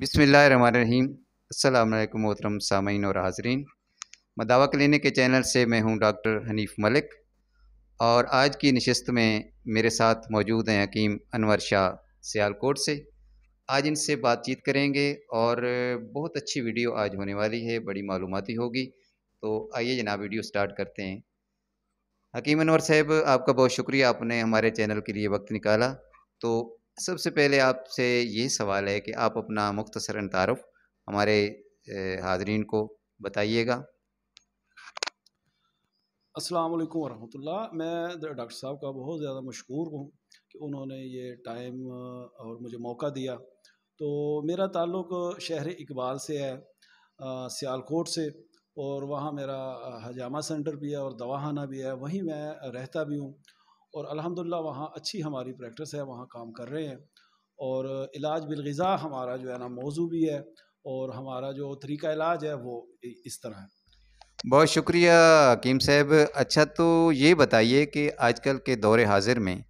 बिसमीम अल्लाम मोहतरम सामीन और हाजरीन मैं दावा क्लिनिक के चैनल से मैं हूं डॉक्टर हनीफ़ मलिक और आज की नशस्त में मेरे साथ मौजूद हैं हकीम अनवर शाह सियालकोट से आज इनसे बातचीत करेंगे और बहुत अच्छी वीडियो आज होने वाली है बड़ी मालूमती होगी तो आइए जनाब वीडियो स्टार्ट करते हैं हकीम अनवर साहब आपका बहुत शुक्रिया आपने हमारे चैनल के लिए वक्त निकाला तो सबसे पहले आपसे यही सवाल है कि आप अपना मुख्तसर तारफ़ हमारे हाजरीन को बताइएगा अस्सलाम वालेकुम वरहमतुल्लाह मैं डॉक्टर साहब का बहुत ज़्यादा मशहूर हूँ कि उन्होंने ये टाइम और मुझे मौका दिया तो मेरा ताल्लुक शहर इकबाल से है सियालकोट से और वहाँ मेरा हजामा सेंटर भी है और दवाखाना भी है वहीं मैं रहता भी हूँ और अल्हम्दुलिल्लाह वहाँ अच्छी हमारी प्रैक्टिस है वहाँ काम कर रहे हैं और इलाज बिलगज़ा हमारा जो है ना मौजू भी है और हमारा जो तरीका इलाज है वो इस तरह है बहुत शुक्रिया हकीम साहब अच्छा तो ये बताइए कि आजकल के दौर हाजिर में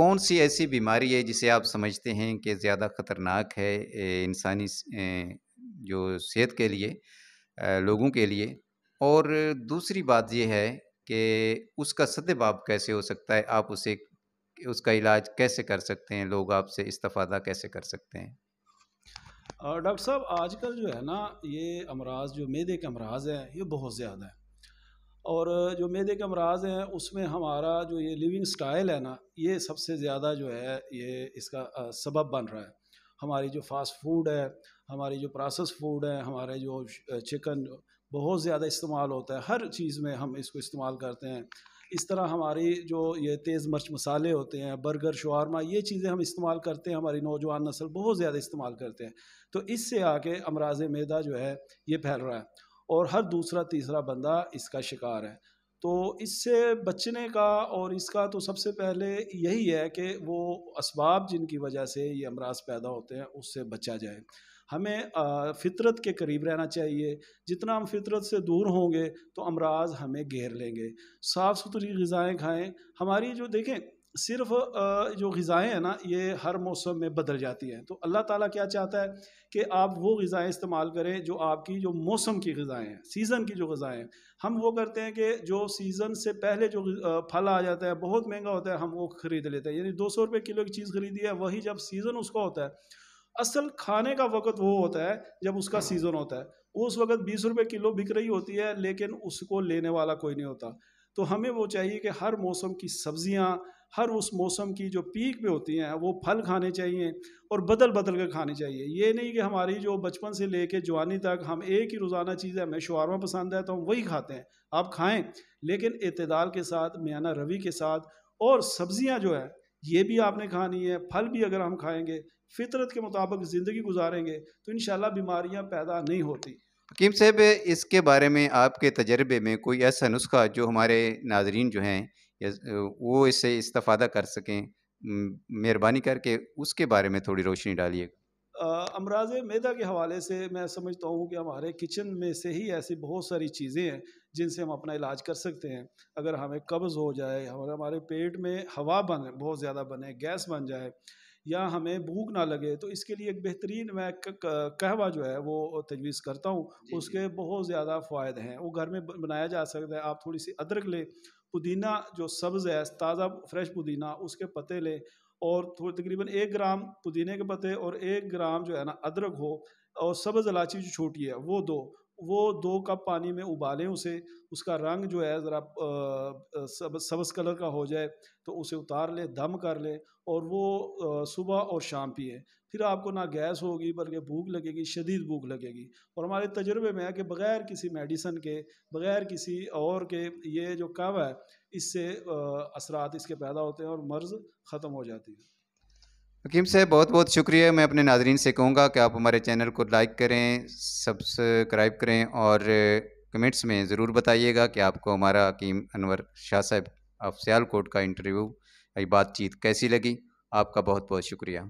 कौन सी ऐसी बीमारी है जिसे आप समझते हैं कि ज़्यादा ख़तरनाक है इंसानी जो सेहत के लिए लोगों के लिए और दूसरी बात यह है कि उसका सदबाब कैसे हो सकता है आप उसे उसका इलाज कैसे कर सकते हैं लोग आपसे इस्ता कैसे कर सकते हैं डॉक्टर साहब आजकल जो है ना ये अमराज जो मैदे के अमराज हैं ये बहुत ज़्यादा हैं और जो मैदे के अमराज हैं उसमें हमारा जो ये लिविंग स्टाइल है ना ये सबसे ज़्यादा जो है ये इसका सबब बन रहा है हमारी जो फास्ट फूड है हमारी जो प्रोसेस फूड है हमारे जो चिकन बहुत ज़्यादा इस्तेमाल होता है हर चीज़ में हम इसको इस्तेमाल करते हैं इस तरह हमारी जो ये तेज़ मर्च मसाले होते हैं बर्गर शवारमा ये चीज़ें हम इस्तेमाल करते हैं हमारी नौजवान नस्ल बहुत ज़्यादा इस्तेमाल करते हैं तो इससे आके अमराज मैदा जो है ये फैल रहा है और हर दूसरा तीसरा बंदा इसका शिकार है तो इससे बचने का और इसका तो सबसे पहले यही है कि वो इसबाब जिनकी वजह से ये अमराज पैदा होते हैं उससे बचा जाए हमें फितरत के करीब रहना चाहिए जितना हम फितरत से दूर होंगे तो अमराज हमें घेर लेंगे साफ़ सुथरी गज़ाएँ खाएँ हमारी जो देखें सिर्फ जो गज़ाएँ हैं ना ये हर मौसम में बदल जाती हैं तो अल्लाह ताला क्या चाहता है कि आप वो गज़ाएँ इस्तेमाल करें जो आपकी जो मौसम की गज़ाएँ हैं सीज़न की जो गज़ाएँ हम वो करते हैं कि जो सीज़न से पहले जो फल आ जाता है बहुत महंगा होता है हम वो ख़रीद लेते हैं यानी दो सौ रुपये किलो की चीज़ ख़रीदी है वही जब सीज़न उसका होता है असल खाने का वक्त वो होता है जब उसका सीज़न होता है उस वक्त बीस रुपये किलो बिक रही होती है लेकिन उसको लेने वाला कोई नहीं होता तो हमें वो चाहिए कि हर मौसम की सब्जियां हर उस मौसम की जो पीक पे होती हैं वो फल खाने चाहिए और बदल बदल कर खाने चाहिए ये नहीं कि हमारी जो बचपन से लेके जवानी तक हम एक ही रोज़ाना चीज़ है हमें शुरमा पसंद है तो हम वही खाते हैं आप खाएं लेकिन इतदाल के साथ मियाना रवि के साथ और सब्जियां जो है ये भी आपने खानी है फल भी अगर हम खाएँगे फितरत के मुताबिक ज़िंदगी गुजारेंगे तो इन बीमारियाँ पैदा नहीं होती हकीम साहब इसके बारे में आपके तजर्बे में कोई ऐसा नुस्खा जो हमारे नाजरीन जो हैं वो इससे इस्तफ़ादा कर सकें मेहरबानी करके उसके बारे में थोड़ी रोशनी डालिएगा अमराज मैदा के हवाले से मैं समझता हूँ कि हमारे किचन में से ही ऐसी बहुत सारी चीज़ें हैं जिनसे हम अपना इलाज कर सकते हैं अगर हमें कब्ज़ हो जाए हमारे हमारे पेट में हवा बने बहुत ज़्यादा बने गैस बन जाए या हमें भूख ना लगे तो इसके लिए एक बेहतरीन मैं कहवा जो है वो तजवीज़ करता हूँ उसके बहुत ज़्यादा फ़ायदे हैं वो घर में बनाया जा सकता है आप थोड़ी सी अदरक लें पुदीना जो सब्ज़ है ताज़ा फ्रेश पुदीना उसके पत्ते लें और तकरीबन एक ग्राम पुदीने के पत्ते और एक ग्राम जो है ना अदरक हो और सब्ज़ इलायची जो छोटी है वो दो वो दो कप पानी में उबालें उसे उसका रंग जो है ज़रा सबस सब्ज़ कलर का हो जाए तो उसे उतार लें दम कर लें और वो सुबह और शाम पिए फिर आपको ना गैस होगी बल्कि भूख लगेगी शदीद भूख लगेगी और हमारे तजर्बे में है कि बग़ैर किसी मेडिसन के बग़ैर किसी और के ये जो कव है इससे असरात इसके पैदा होते हैं और मर्ज़ ख़त्म हो जाती है हकीम साहब बहुत बहुत शुक्रिया मैं अपने नाजरन से कहूँगा कि आप हमारे चैनल को लाइक करें सब्सक्राइब करें और कमेंट्स में ज़रूर बताइएगा कि आपको हमारा हकीम अनवर शाह साहब ऑफ सियालकोट का इंटरव्यू बातचीत कैसी लगी आपका बहुत बहुत शुक्रिया